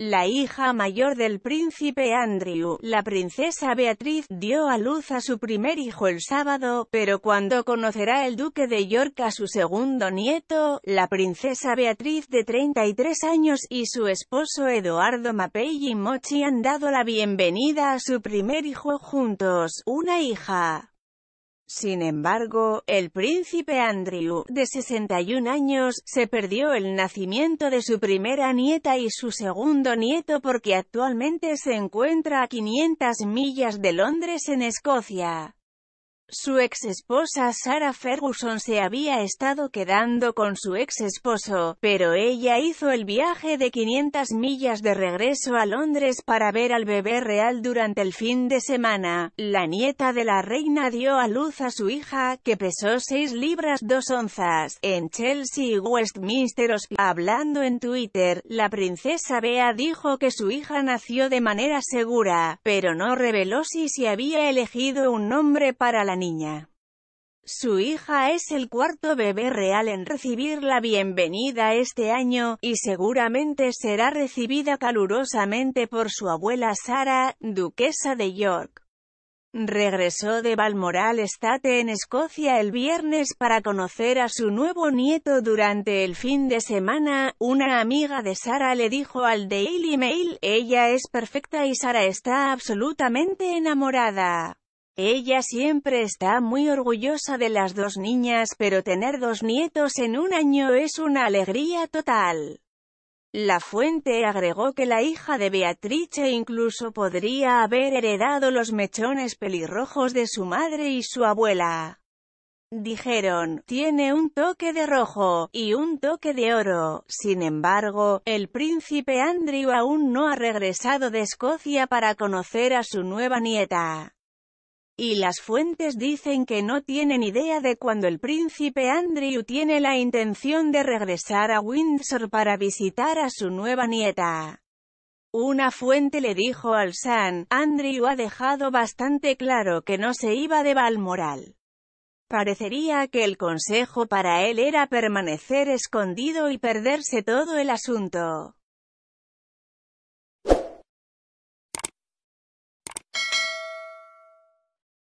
La hija mayor del príncipe Andrew, la princesa Beatriz, dio a luz a su primer hijo el sábado, pero cuando conocerá el duque de York a su segundo nieto, la princesa Beatriz de 33 años y su esposo Eduardo Mapei y Mochi han dado la bienvenida a su primer hijo juntos, una hija. Sin embargo, el príncipe Andrew, de 61 años, se perdió el nacimiento de su primera nieta y su segundo nieto porque actualmente se encuentra a 500 millas de Londres en Escocia. Su ex esposa Sarah Ferguson se había estado quedando con su ex esposo, pero ella hizo el viaje de 500 millas de regreso a Londres para ver al bebé real durante el fin de semana. La nieta de la reina dio a luz a su hija, que pesó 6 libras 2 onzas, en Chelsea y Westminster Hospital. Hablando en Twitter, la princesa Bea dijo que su hija nació de manera segura, pero no reveló si se había elegido un nombre para la niña. Su hija es el cuarto bebé real en recibir la bienvenida este año, y seguramente será recibida calurosamente por su abuela Sara, duquesa de York. Regresó de Balmoral Estate en Escocia el viernes para conocer a su nuevo nieto durante el fin de semana, una amiga de Sara le dijo al Daily Mail, ella es perfecta y Sara está absolutamente enamorada. Ella siempre está muy orgullosa de las dos niñas, pero tener dos nietos en un año es una alegría total. La fuente agregó que la hija de Beatrice incluso podría haber heredado los mechones pelirrojos de su madre y su abuela. Dijeron, tiene un toque de rojo, y un toque de oro. Sin embargo, el príncipe Andrew aún no ha regresado de Escocia para conocer a su nueva nieta. Y las fuentes dicen que no tienen idea de cuando el príncipe Andrew tiene la intención de regresar a Windsor para visitar a su nueva nieta. Una fuente le dijo al San, Andrew ha dejado bastante claro que no se iba de Balmoral. Parecería que el consejo para él era permanecer escondido y perderse todo el asunto.